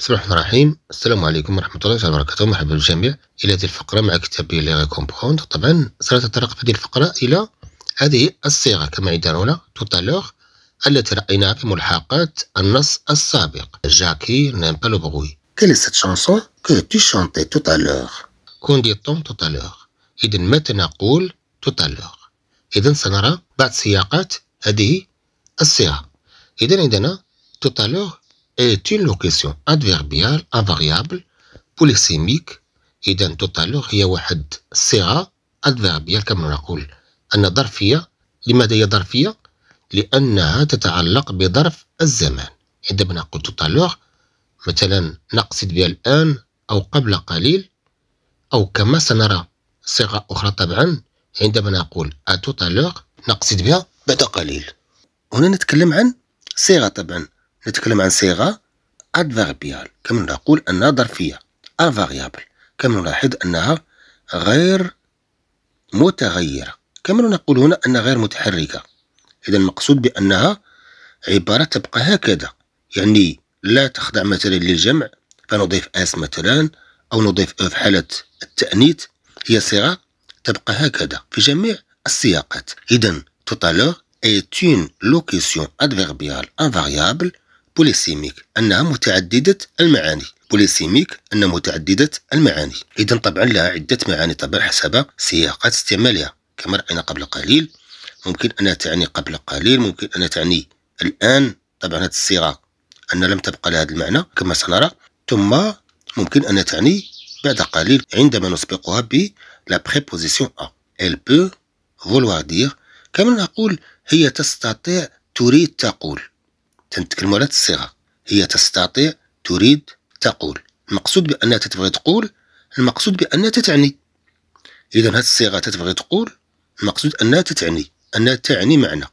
بسم الله الرحمن الرحيم السلام عليكم ورحمة الله تعالى وبركاته مرحبا بالجميع إلى هذه الفقرة مع كتابي لي كومبوند طبعا سنتطرق في هذه الفقرة إلى هذه الصيغة كما يدارونا ألوغ التي رأيناها في ملحقات النص السابق جاكي نيم بغوي كيل سيت شانسون كو تي شانتي توتالوغ كون دي طون ألوغ إذا متى نقول ألوغ إذا سنرى بعض سياقات هذه الصيغة إذا عندنا ألوغ est une location adverbiale invariable بوليسيميك إذا تطلق هي واحد صيغة adverbial كما نقول أن ظرفية لماذا هي ظرفية؟ لأنها تتعلق بظرف الزمان عندما نقول تطلق مثلا نقصد بها الآن أو قبل قليل أو كما سنرى صيغة أخرى طبعا عندما نقول أتطلق نقصد بها بعد قليل هنا نتكلم عن صيغة طبعا نتكلم عن صيغة ادفيربيال كما نقول أنها ظرفية invariable كما نلاحظ أنها غير متغيرة كما نقول هنا أنها غير متحركة إذا المقصود بأنها عبارة تبقى هكذا يعني لا تخضع مثلا للجمع فنضيف اس مثلا أو نضيف e في حالة التأنيث هي صيغة تبقى هكذا في جميع السياقات إذا tout à l'heure est une locution adverbiale invariable بوليسيميك أنها متعددة المعاني بوليسيميك أنها متعددة المعاني إذا طبعا لها عدة معاني طبعا حسب سياقات استعمالها كما رأينا قبل قليل ممكن أنها تعني قبل قليل ممكن أنها تعني الآن طبعا هذه الصيغة أن لم تبقى لهذا المعنى كما سنرى ثم ممكن أن تعني بعد قليل عندما نسبقها ب لا بريبوزيسيون ا إل بو فولوار دير كما نقول هي تستطيع تريد تقول تنتكلم على الصيغه هي تستطيع تريد تقول المقصود بانها تتبغي تقول المقصود بانها تتعني اذا هذه الصيغه تتبغي تقول المقصود انها تتعني انها تعني معنى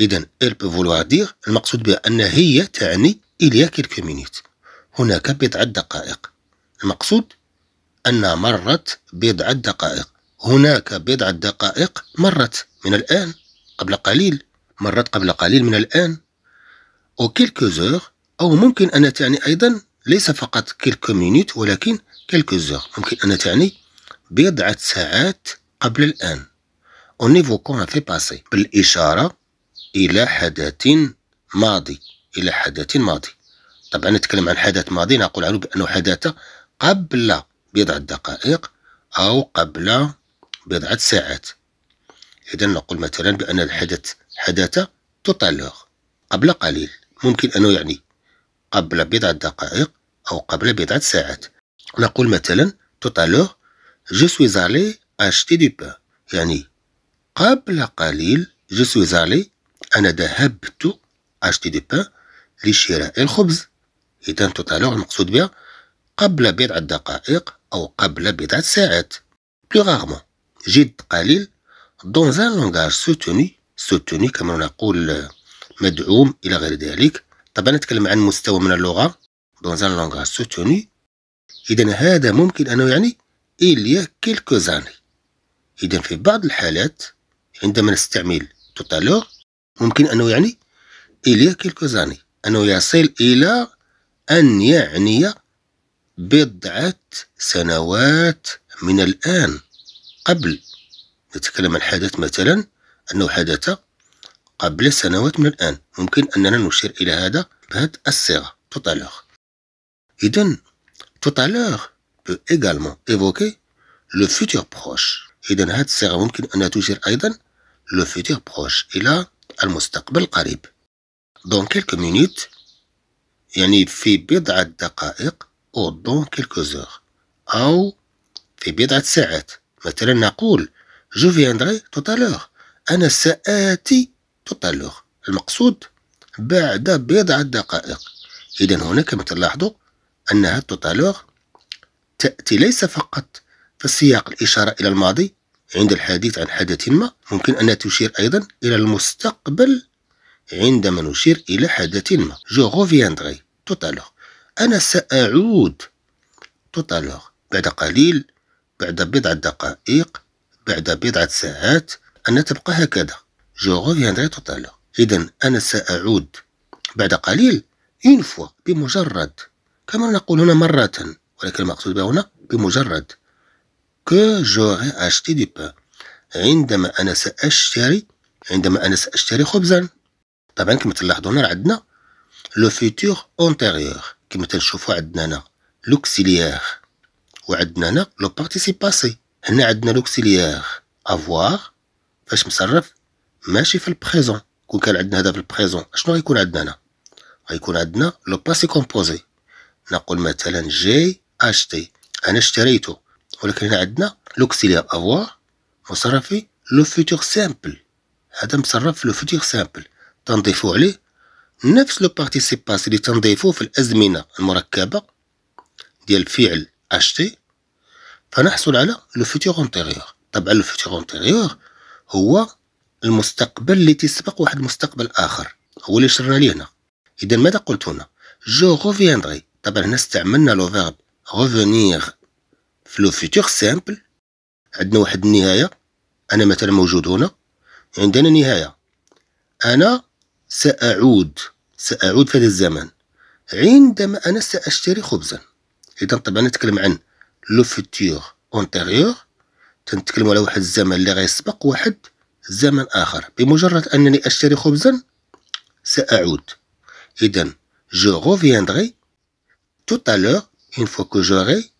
اذا il peut دير المقصود بها ان هي تعني الى y مينيت هناك بضع دقائق المقصود أنها مرت بضع دقائق هناك بضع دقائق مرت من الآن قبل قليل مرت قبل قليل من الآن أو كيلكو heures أو ممكن أن تعني أيضا ليس فقط كيلكو مينوت ولكن كيلكو heures ممكن أن تعني بضعة ساعات قبل الآن اون ايفوكو un باسي بالإشارة إلى حدث ماضي إلى حدث ماضي طبعا نتكلم عن حدث ماضي نقول عنه بأنه حدث قبل بضعة دقائق أو قبل بضعة ساعات إذا نقول مثلا بأن الحدث حدث توتالوغ قبل قليل ممكن أنه يعني قبل بضع دقائق أو قبل بضعة ساعات نقول مثلا tout جو سوي زالي اشتي دو بان يعني قبل قليل جو سوي زالي أنا ذهبت اشتي دو بان لشراء الخبز إذا tout المقصود بها قبل بضع دقائق أو قبل بضع ساعات بلو rarement جد قليل دون زان لونغاج سوتوني سوتوني كما نقول مدعوم الى غير ذلك طبعا نتكلم عن مستوى من اللغه دون ان لونغ سوتوني اذا هذا ممكن انه يعني اليا كيلكو زاني اذا في بعض الحالات عندما نستعمل توتالور ممكن انه يعني اليا كيلكو زاني انه يصل الى ان يعني بضعه سنوات من الان قبل نتكلم عن حدث مثلا انه حدث قبل سنوات من الآن ممكن أننا نشير إلى هذا بهذه الصيغة tout إذن tout à l'heure إيفوكي لو évoquer بروش إذن هذه الصيغة ممكن أنها تشير أيضا لو فيتور بروش إلى المستقبل القريب دون كيلكو مينيت يعني في بضعة دقائق أو دون كيلكو زوغ أو في بضعة ساعات مثلا نقول جو فياندري tout أنا سآتي التلوغ المقصود بعد بضع دقائق إذا هنا كما تلاحظوا أنها التتالوغ تأتي ليس فقط في سياق الإشارة إلى الماضي عند الحديث عن حدث ما ممكن أنها تشير أيضا إلى المستقبل عندما نشير إلى حدث ما جو غوفياندغي توتالوغ أنا سأعود توتالوغ بعد قليل بعد بضعة دقائق بعد بضعة ساعات أن تبقى هكذا Je reviendrai tout à l'heure. إذا أنا سأعود بعد قليل une fois بمجرد كما نقول هنا مرة ولكن المقصود به هنا بمجرد que j'aurai acheté du pain عندما أنا سأشتري عندما أنا سأشتري خبزا طبعا كما تلاحظون هنا عندنا لو فيتور اونتيريور كما تنشوفوا عندنا هنا لوكسيليير وعندنا هنا لو بارتيسيباسي هنا عندنا لوكسيليير افوار فاش مصرف ماشي في البريزون كون كان عندنا هذا في البريزون شنو غيكون عندنا هنا غيكون عندنا لو باسي كومبوزي نقول مثلا جي اشتي انا اشتريته ولكن هنا عندنا لوكسيليير افوار مصرفي لو فيتور سامبل هذا مصرف في لو فيتور سامبل تنضيفو عليه نفس لو بارتيسيب باس اللي تنضيفو في الازمنه المركبه ديال فعل اشتي فنحصل على لو فيتور انتيريور طبعا لو فيتور انتيريور هو المستقبل اللي تسبق واحد المستقبل اخر هو اللي شرنا ليه هنا اذا ماذا قلت هنا جو غوفياندري طبعا هنا استعملنا لو فيرب غوفونيغ في لو فيتور سامبل عندنا واحد النهايه انا مثلا موجود هنا عندنا نهايه انا ساعود ساعود في هذا الزمن عندما انا ساشتري خبزا اذا طبعا نتكلم عن لو فيتور اونتيريور تنتكلم على واحد الزمن اللي غيسبق واحد زمن آخر بمجرد أنني أشتري خبزا سأعود إذا جو غوفياندغي tout à l'heure فوا كو جوغي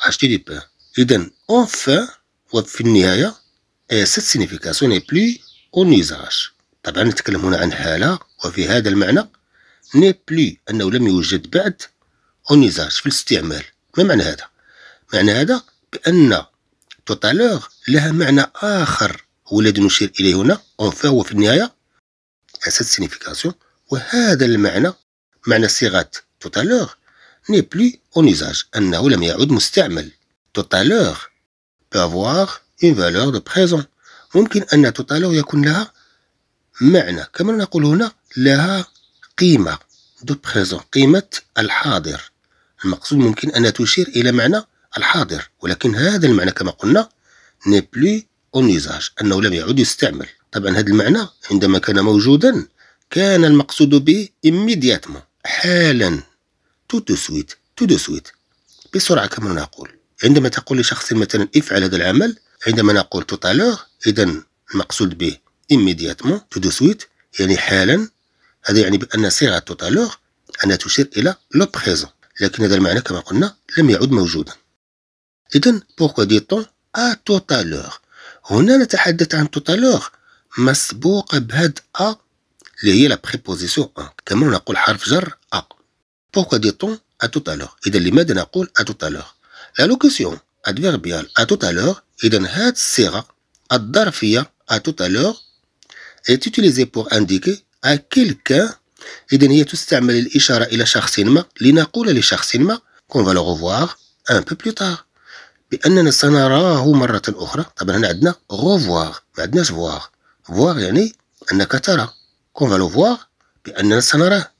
أشتي دي du إذا enfin وفي النهاية سيت signification n'est plus en usage طبعا نتكلم هنا عن حالة وفي هذا المعنى ني بلو أنه لم يوجد بعد أونيزاج في الاستعمال ما معنى هذا؟ معنى هذا بأن tout à لها معنى آخر هو الذي نشير إليه هنا أون هو في النهاية اساس سينيفيكاسيون وهذا المعنى معنى صيغة توتالور ني بلي اون usage أنه لم يعد مستعمل توتالور بافوار اون فالور دو بريزون ممكن أن توتالور يكون لها معنى كما نقول هنا لها قيمة دو بريزون قيمة الحاضر المقصود ممكن أن تشير إلى معنى الحاضر ولكن هذا المعنى كما قلنا ني بلي أونيزاج أنه لم يعد يستعمل طبعا هذا المعنى عندما كان موجودا كان المقصود به إيميدياتمون حالا تو دو سويت تو دو سويت بسرعة كما نقول عندما تقول لشخص مثلا افعل هذا العمل عندما نقول تو إذا المقصود به إيميدياتمون تو دو سويت يعني حالا هذا يعني بأن صيغة تو أنها تشير إلى لو بريزون لكن هذا المعنى كما قلنا لم يعد موجودا إذا بوركو دي طون ا تو هنا نتحدث عن توتالوغ مسبوقة بهاد أ اللي هي لا بريبوزيسيون أ كما نقول حرف جر أ بوكو ديتون أ توتالوغ إذا لماذا نقول أ توتالوغ لا لوكسيون أدفيربيال أ توتالوغ إذا هاد الصيغة الظرفية أ توتالوغ est utilisée بور أنديكي أ quelqu'un إذا هي تستعمل الإشارة إلى شخص ما لنقول لشخص ما كون va le أن بو peu باننا سنراه مره اخرى طبعا هنا عندنا غوفوار ما عندناش فوار فوار يعني انك ترى كون فا لو فوار باننا سنراه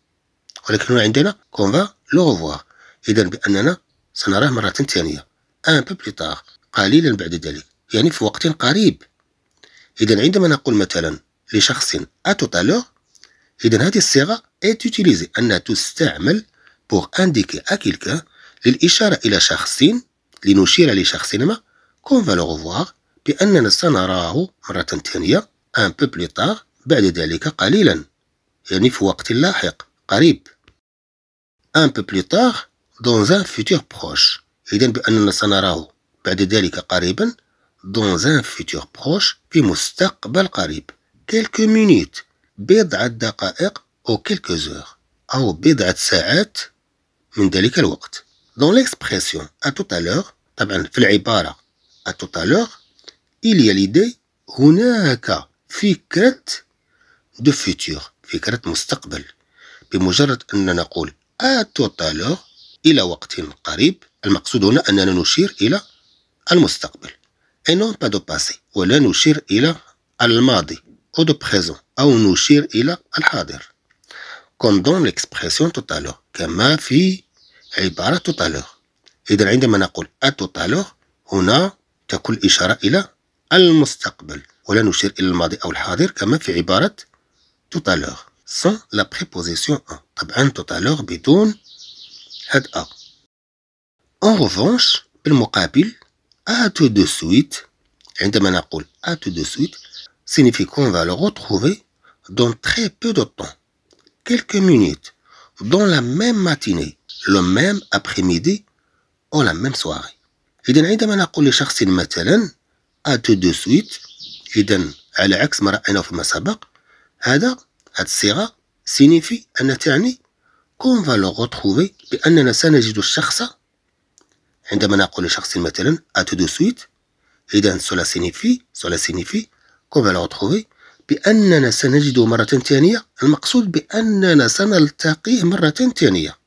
ولكن هنا عندنا كون فا لو غوفوار اذا باننا سنراه مره ثانيه ان بو بلي قليلا بعد ذلك يعني في وقت قريب اذا عندما نقول مثلا لشخص اتوتالور اذا هذه الصيغه اتوتيليزي انها تستعمل بور انديكي ا quelqu'un للاشاره الى شخص لنشير لشخص ما كون فا بأننا سنراه مرة ثانية أن بو بليطار بعد ذلك قليلا يعني في وقت لاحق قريب أن بو بليطار دون ان فيتور بخوش إذا بأننا سنراه بعد ذلك قريبا دون ان فيتور بخوش في مستقبل قريب كيلكو مينيت بضعة دقائق أو كيلكو زوغ أو بضعة ساعات من ذلك الوقت Dans l'expression à tout à l'heure, في العبارة à tout à l'heure, il y a l'idée هناك فكرة de futur فكرة مستقبل بمجرد أننا نقول à tout à l'heure إلى وقت قريب المقصود هنا أننا نشير إلى المستقبل et non pas de passé ولا نشير إلى الماضي أو de présent أو نشير إلى الحاضر comme dans l'expression tout à l'heure كما في A tout à l'heure. Et dans le on tout à l'heure, à ou tout à l'heure. Sans la préposition un. Tout à l'heure, il a En revanche, le à tout de suite. à tout de suite, signifie qu'on va le retrouver dans très peu de temps. Quelques minutes. Dans la même matinée. لو ميم ابخي ميدي او لا ميم سواري اذا عندما نقول لشخص مثلا ا تو دو سويت اذا على عكس ما رايناه فيما سبق هذا هذه الصيغه سينيفي ان تعني كون فالو غوتخوفي باننا سنجد الشخص عندما نقول لشخص مثلا ا تو دو سويت اذا سولا سينيفي سولا سينيفي كون فالو غوتخوفي بأننا سنجده مرة ثانية المقصود بأننا سنلتقيه مرة ثانية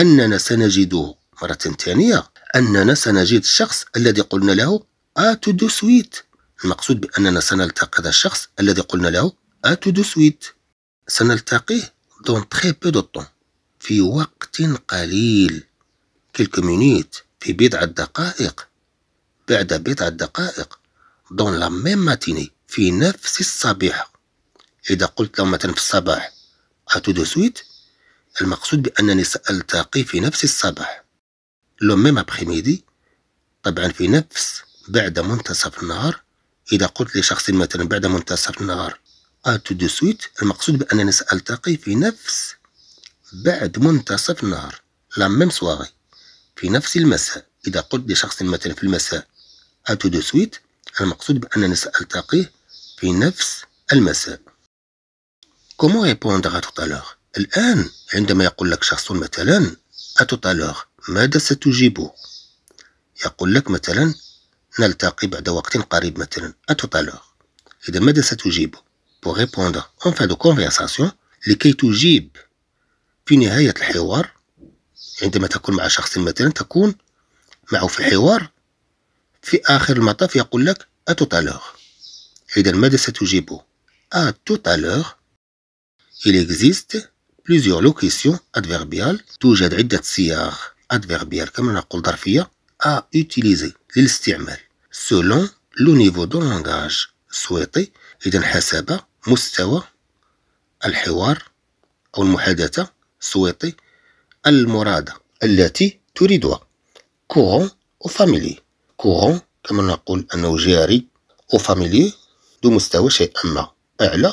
أننا سنجده مرة ثانية أننا سنجد الشخص الذي قلنا له آتو دو سويت المقصود بأننا سنلتقي هذا الشخص الذي قلنا له آتو دو سويت سنلتقيه دون تخي بو دو طون في وقت قليل كيلكو مينيت في بضع دقائق بعد بضع دقائق دون لا ميم ماتيني في نفس الصبيحة إذا قلت له مثلا في الصباح آتو دو سويت المقصود بأنني سألتقي في نفس الصباح لو ميم أبخيميدي طبعا في نفس بعد منتصف النهار إذا قلت لشخص مثلا بعد منتصف النهار أتو آه، دو سويت المقصود بأنني سألتقي في نفس بعد منتصف النهار لا ميم سواغي في نفس المساء إذا قلت لشخص مثلا في المساء أتو آه، دو سويت المقصود بأنني سألتقي في نفس المساء كومون répondre à tout الآن عندما يقول لك شخص مثلا أتطالغ ماذا ستجيبه؟ يقول لك مثلا نلتقي بعد وقت قريب مثلا أتطالغ إذا ماذا ستجيب pour répondre en fin de conversation لكي تجيب في نهاية الحوار عندما تكون مع شخص مثلا تكون معه في الحوار في آخر المطاف يقول لك أتطالغ إذا ماذا ستجيب أتطالغ il existe plusieurs locutions adverbiales توجد عدة صيغ adverbiales كما نقول ظرفية à utiliser للاستعمال selon le niveau de langage souhaité إذا حسب مستوى الحوار أو المحادثة souhaité المرادة التي تريدها courant ou familier courant كما نقول أنه جاري ou familier دو مستوى شيء أما أعلى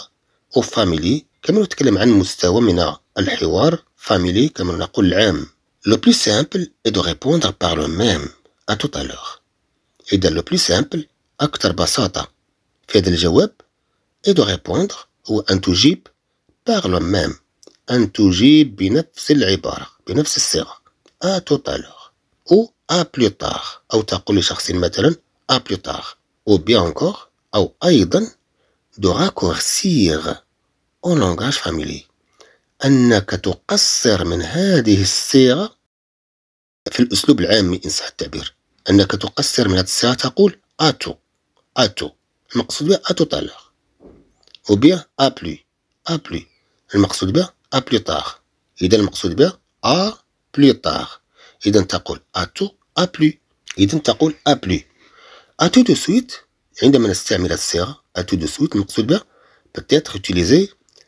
ou familier كما نتكلم عن مستوى من الحوار فاميلي كما نقول العام لو بلو سامبل اي دو ريبوندر بار لو ميم ا توت الوغ اذا لو بلو سامبل اكثر بساطه في هذا الجواب اي دو ريبوندر هو ان تجيب بار لو ميم ان تجيب بنفس العباره بنفس الصيغه ا توت الوغ او ا بلو تار او تقول لشخص مثلا ا بلو تار او بيان انكور او ايضا دو راكورسيغ او لونغاج فاميلي انك تقصر من هذه الصيغه في الاسلوب العامي ان صح التعبير انك تقصر من هذه الصيغه تقول اتو اتو المقصود بها اتو طالغ او بيا ابلي ابلي المقصود بها ابلي طاغ اذا المقصود بها ا بلي طاغ اذا تقول اتو ابلي اذا تقول ابلي اتو دو سويت عندما نستعمل الصيغه اتو دو سويت المقصود بها بتيتر أوتيليزي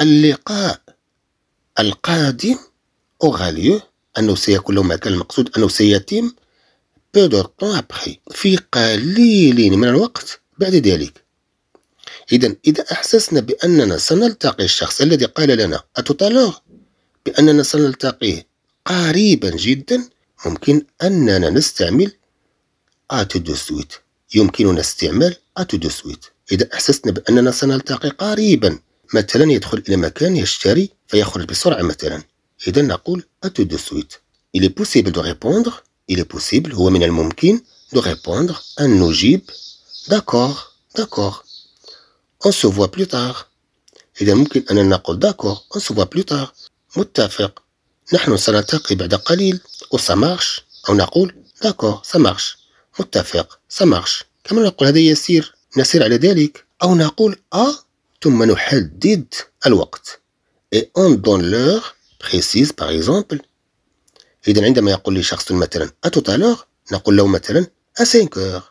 اللقاء القادم أوغاليو أنه سيكون ما كان المقصود أنه سيتم بو دو طون أبخي في قليل من الوقت بعد ذلك إذا إذا أحسسنا بأننا سنلتقي الشخص الذي قال لنا أتوتالور بأننا سنلتقيه قريبا جدا ممكن أننا نستعمل أتو دو سويت يمكننا استعمال أتو دو سويت إذا أحسسنا بأننا سنلتقي قريبا مثلا يدخل إلى مكان يشتري فيخرج بسرعة مثلا إذا نقول أتو دو سويت Il est possible de répondre Il est possible هو من الممكن de répondre أن نجيب d'accord d'accord On se voit plus tard إذا ممكن أن نقول d'accord on se voit plus tard متفق نحن سنلتقي بعد قليل أو مارش أو نقول داكور سمارش متفق سمارش كما نقول هذا يسير نسير على ذلك أو نقول أ آه. ثم نحدد الوقت اي اون دون لور بريسيز باغ اكزومبل إذا عندما يقول لي شخص مثلا à tout نقول له مثلا ا 5 اور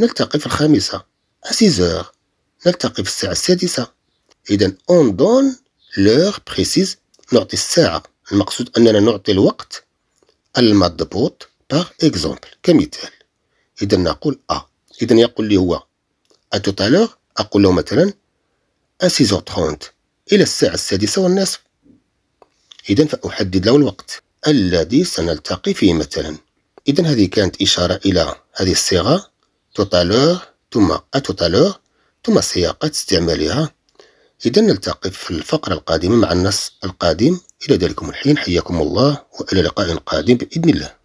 نلتقي في الخامسة ا 6 اور نلتقي في الساعة السادسة إذا اون دون لور بريسيز نعطي الساعة المقصود أننا نعطي الوقت المضبوط باغ اكزومبل كمثال إذا نقول أ آه. إذا يقول لي هو à tout أقول له مثلا أسيزون 30 إلى الساعة السادسة والنصف إذا فأحدد له الوقت الذي سنلتقي فيه مثلا إذا هذه كانت إشارة إلى هذه الصيغة توتالور ثم أتوتالور ثم سياقات استعمالها إذا نلتقي في الفقرة القادمة مع النص القادم إلى ذلكم الحين حياكم الله وإلى لقاء قادم بإذن الله